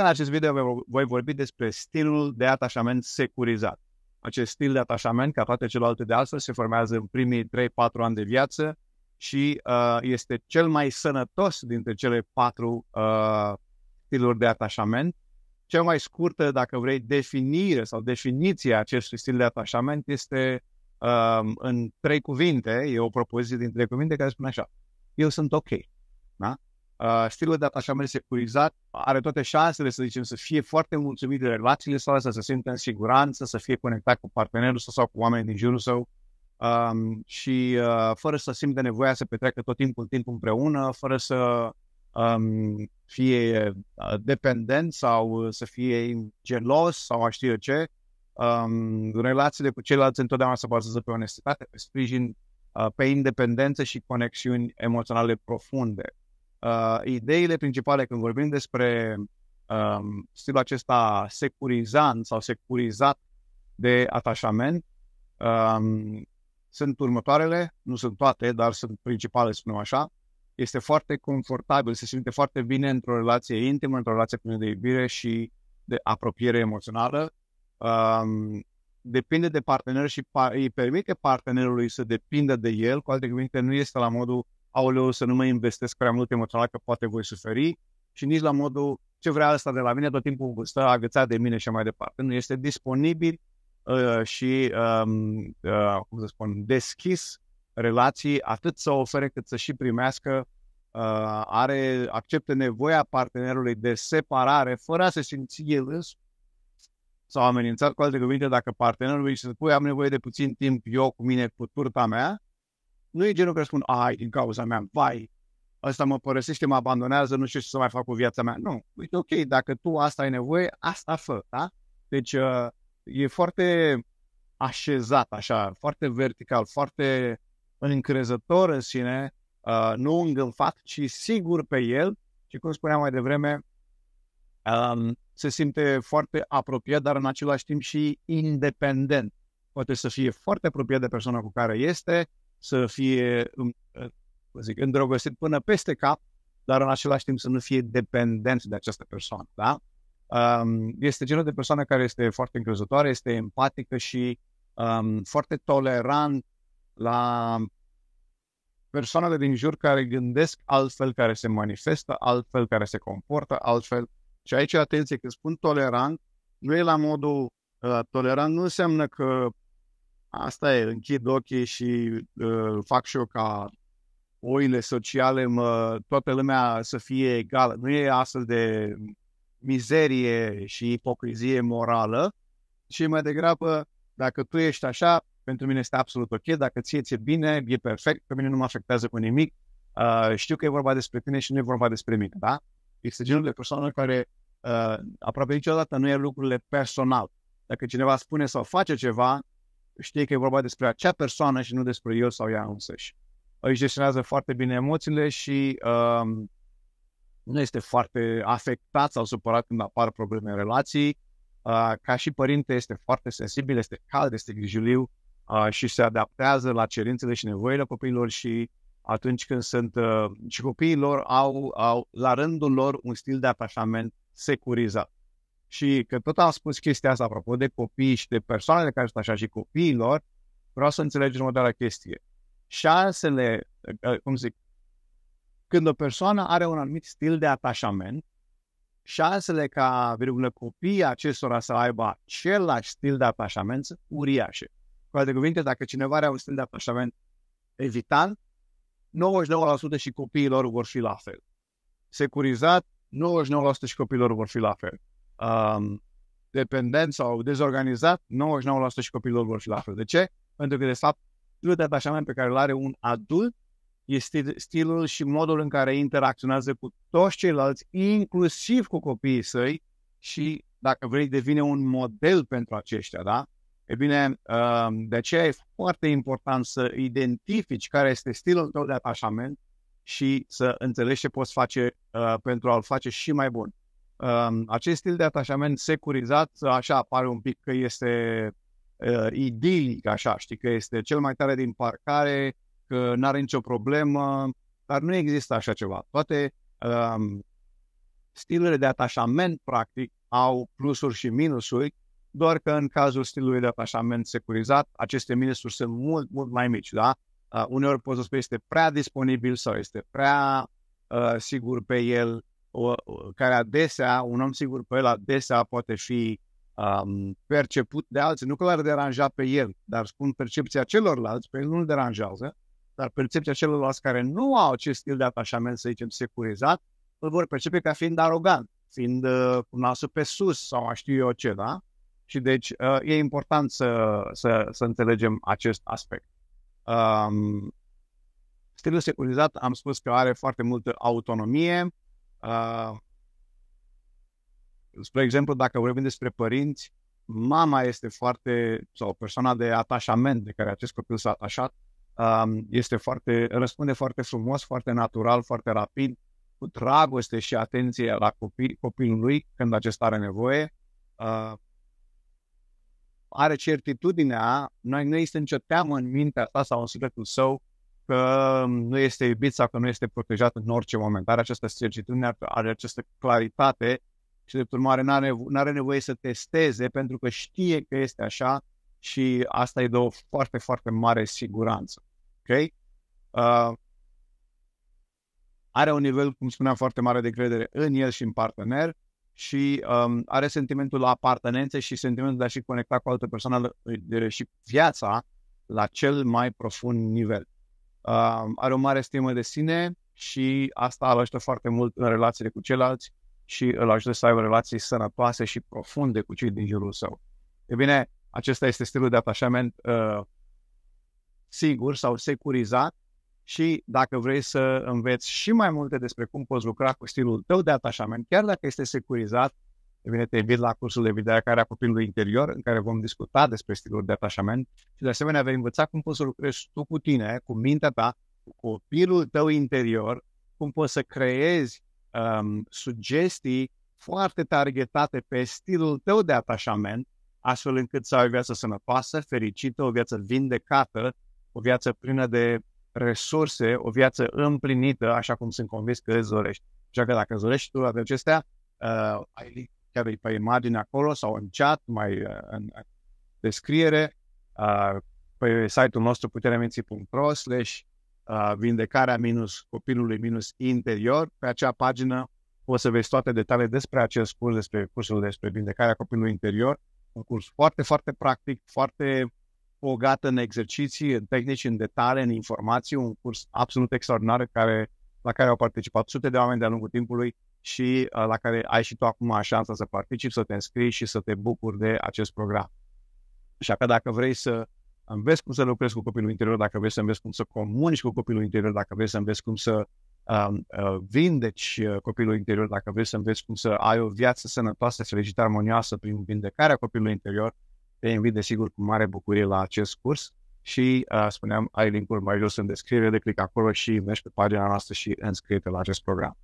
În acest video voi vorbi despre stilul de atașament securizat. Acest stil de atașament, ca toate celelalte de altfel, se formează în primii 3-4 ani de viață și uh, este cel mai sănătos dintre cele patru uh, stiluri de atașament. Cel mai scurtă, dacă vrei, definire sau definiția acestui stil de atașament este uh, în trei cuvinte, e o propoziție din trei cuvinte care spune așa, eu sunt ok. Da? Uh, stilul de atașament securizat are toate șansele, să zicem, să fie foarte mulțumit de relațiile sale, să se simtă în siguranță, să fie conectat cu partenerul său sau cu oamenii din jurul său um, și uh, fără să simtă nevoia să petreacă tot timpul timp împreună, fără să um, fie uh, dependent sau să fie gelos sau a știe ce. Um, relațiile cu ceilalți întotdeauna se bazează pe onestitate, pe sprijin, uh, pe independență și conexiuni emoționale profunde. Uh, ideile principale când vorbim despre um, stilul acesta securizant sau securizat de atașament um, sunt următoarele, nu sunt toate, dar sunt principale, să spunem așa. Este foarte confortabil, se simte foarte bine într-o relație intimă, într-o relație plină de iubire și de apropiere emoțională. Um, depinde de partener și pa- îi permite partenerului să depindă de el, cu alte cuvinte, nu este la modul aoleu, să nu mă investesc prea mult emoțional că poate voi suferi și nici la modul ce vrea asta de la mine, tot timpul stă agățat de mine și mai departe. Nu este disponibil uh, și, um, uh, cum să spun, deschis relații atât să ofere cât să și primească uh, are, acceptă nevoia partenerului de separare fără a se simți el însu- sau amenințat cu alte cuvinte dacă partenerul îi spune păi, am nevoie de puțin timp eu cu mine, cu turta mea, nu e genul care spun, ai, din cauza mea, vai, ăsta mă părăsește, mă abandonează, nu știu ce să mai fac cu viața mea. Nu, uite, ok, dacă tu asta ai nevoie, asta fă, da? Deci uh, e foarte așezat, așa, foarte vertical, foarte încrezător în sine, uh, nu îngânfat, ci sigur pe el și, cum spuneam mai devreme, um, se simte foarte apropiat, dar în același timp și independent. Poate să fie foarte apropiat de persoana cu care este, să fie ă, cum zic, îndrăgostit până peste cap, dar în același timp să nu fie dependent de această persoană. Da? Um, este genul de persoană care este foarte încrezătoare, este empatică și um, foarte tolerant la persoanele din jur care gândesc altfel, care se manifestă altfel, care se comportă altfel. Și aici, atenție, când spun tolerant, nu e la modul uh, tolerant, nu înseamnă că asta e, închid ochii și uh, fac și eu ca oile sociale, mă, toată lumea să fie egală. Nu e astfel de mizerie și ipocrizie morală, și mai degrabă, dacă tu ești așa, pentru mine este absolut ok, dacă ție ți-e bine, e perfect, pe mine nu mă afectează cu nimic, uh, știu că e vorba despre tine și nu e vorba despre mine, da? Este genul de persoană care uh, aproape niciodată nu e lucrurile personal. Dacă cineva spune sau face ceva, știe că e vorba despre acea persoană și nu despre el sau ea însăși. Își gestionează foarte bine emoțiile și um, nu este foarte afectat sau supărat când apar probleme în relații. Uh, ca și părinte este foarte sensibil, este cald, este grijuliu uh, și se adaptează la cerințele și nevoile copiilor și atunci când sunt uh, și copiii lor au, au la rândul lor un stil de atașament securizat. Și că tot am spus chestia asta apropo de copii și de persoanele care sunt așa și copiilor, vreau să înțelegem următoarea chestie. Șansele, ă, cum zic, când o persoană are un anumit stil de atașament, șansele ca, virgulă, copiii acestora să aibă același stil de atașament sunt uriașe. Cu alte cuvinte, dacă cineva are un stil de atașament evitant, 99% și copiilor vor fi la fel. Securizat, 99% și copiilor vor fi la fel um, dependent sau dezorganizat, 99% și copilul vor fi la fel. De ce? Pentru că, de fapt, stilul de atașament pe care îl are un adult este stilul și modul în care interacționează cu toți ceilalți, inclusiv cu copiii săi și, dacă vrei, devine un model pentru aceștia, da? E bine, um, de aceea e foarte important să identifici care este stilul tău de atașament și să înțelegi ce poți face uh, pentru a-l face și mai bun. Acest stil de atașament securizat, așa apare un pic că este idilic, așa, știi, că este cel mai tare din parcare, că nu are nicio problemă, dar nu există așa ceva. Toate uh, stilurile de atașament, practic, au plusuri și minusuri, doar că în cazul stilului de atașament securizat, aceste minusuri sunt mult, mult mai mici, da? Uh, uneori poți să spui este prea disponibil sau este prea uh, sigur pe el o, care adesea, un om sigur pe el adesea poate fi um, perceput de alții, nu că l-ar deranja pe el, dar spun percepția celorlalți, pe el nu-l deranjează, dar percepția celorlalți care nu au acest stil de atașament, să zicem, securizat, îl vor percepe ca fiind arogant, fiind uh, nasul pe sus sau mai știu eu ce, da? Și deci uh, e important să, să, să înțelegem acest aspect. Um, stilul securizat, am spus că are foarte multă autonomie, Uh, spre exemplu, dacă vorbim despre părinți, mama este foarte, sau persoana de atașament de care acest copil s-a atașat, este foarte, răspunde foarte frumos, foarte natural, foarte rapid, cu dragoste și atenție la copil, copilul lui când acesta are nevoie. Uh, are certitudinea, noi nu există nicio teamă în mintea ta sau în sufletul său că nu este iubit sau că nu este protejat în orice moment. Are această certitudine, are această claritate și, de urmare, nu are, are nevoie să testeze pentru că știe că este așa și asta îi dă o foarte, foarte mare siguranță. Ok? Uh, are un nivel, cum spuneam, foarte mare de credere în el și în partener și um, are sentimentul apartenență și sentimentul de a și conecta cu altă persoană și viața la cel mai profund nivel uh, are o mare stimă de sine și asta îl ajută foarte mult în relațiile cu ceilalți și îl ajută să aibă relații sănătoase și profunde cu cei din jurul său. E bine, acesta este stilul de atașament uh, sigur sau securizat și dacă vrei să înveți și mai multe despre cum poți lucra cu stilul tău de atașament, chiar dacă este securizat, bine, te invit la cursul de videocare a copilului interior, în care vom discuta despre stiluri de atașament și, de asemenea, vei învăța cum poți să lucrezi tu cu tine, cu mintea ta, cu copilul tău interior, cum poți să creezi um, sugestii foarte targetate pe stilul tău de atașament, astfel încât să ai o viață sănătoasă, fericită, o viață vindecată, o viață plină de resurse, o viață împlinită, așa cum sunt convins că îți dorești. Așa că dacă îți dorești tu toate acestea, uh, ai chiar e pe imagine acolo sau în chat, mai uh, în descriere, uh, pe site-ul nostru putereminții.ro slash uh, vindecarea minus copilului minus interior. Pe acea pagină o să vezi toate detaliile despre acest curs, despre cursul despre vindecarea copilului interior. Un curs foarte, foarte practic, foarte bogat în exerciții, în tehnici, în detalii, în informații, un curs absolut extraordinar care la care au participat sute de oameni de-a lungul timpului și uh, la care ai și tu acum șansa să participi, să te înscrii și să te bucuri de acest program. Așa că dacă vrei să înveți cum să lucrezi cu copilul interior, dacă vrei să înveți cum să comunici cu copilul interior, dacă vrei să înveți cum să um, uh, vindeci uh, copilul interior, dacă vrei să înveți cum să ai o viață sănătoasă, fericită, armonioasă prin vindecarea copilului interior, te invit, desigur, cu mare bucurie la acest curs și uh, spuneam, ai linkul mai jos în descriere, de click acolo și mergi pe pagina noastră și înscrie-te la acest program.